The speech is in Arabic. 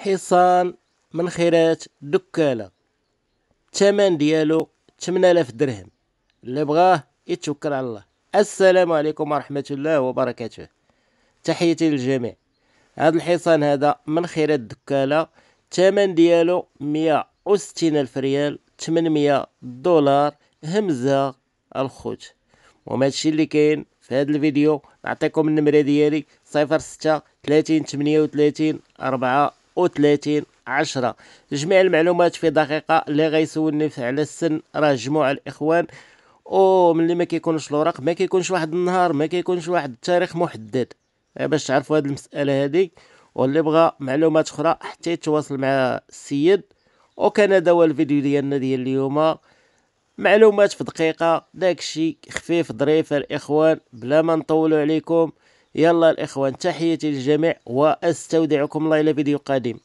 حصان من خيرات دكالة الثمن ديالو 8000 درهم اللي بغاه يتوكل على الله السلام عليكم ورحمة الله وبركاته تحياتي للجميع هذا الحصان هذا خيرات دكالة الثمن ديالو 160 ألف ريال 800 دولار همزة الخوت وما هادشي اللي كاين في هذا الفيديو نعطيكم النمره ديالي صفر ستة ثلاثين 30 وثلاثين أربعة وثلاثين عشرة جميع المعلومات في دقيقة اللي غيسولني على السن راه جموع الإخوان وملي ما كيكونش الورق ما كيكونش واحد النهار ما كيكونش واحد التاريخ محدد آه، باش تعرفوا هذه المسألة هذه واللي بغى معلومات أخرى حتى يتواصل مع السيد وكان هذا هو الفيديو ديالنا ديال اليوم معلومات في دقيقة داكشي خفيف ظريف الإخوان بلا ما نطولوا عليكم يلا الإخوان تحياتي للجميع وأستودعكم الله إلى فيديو قادم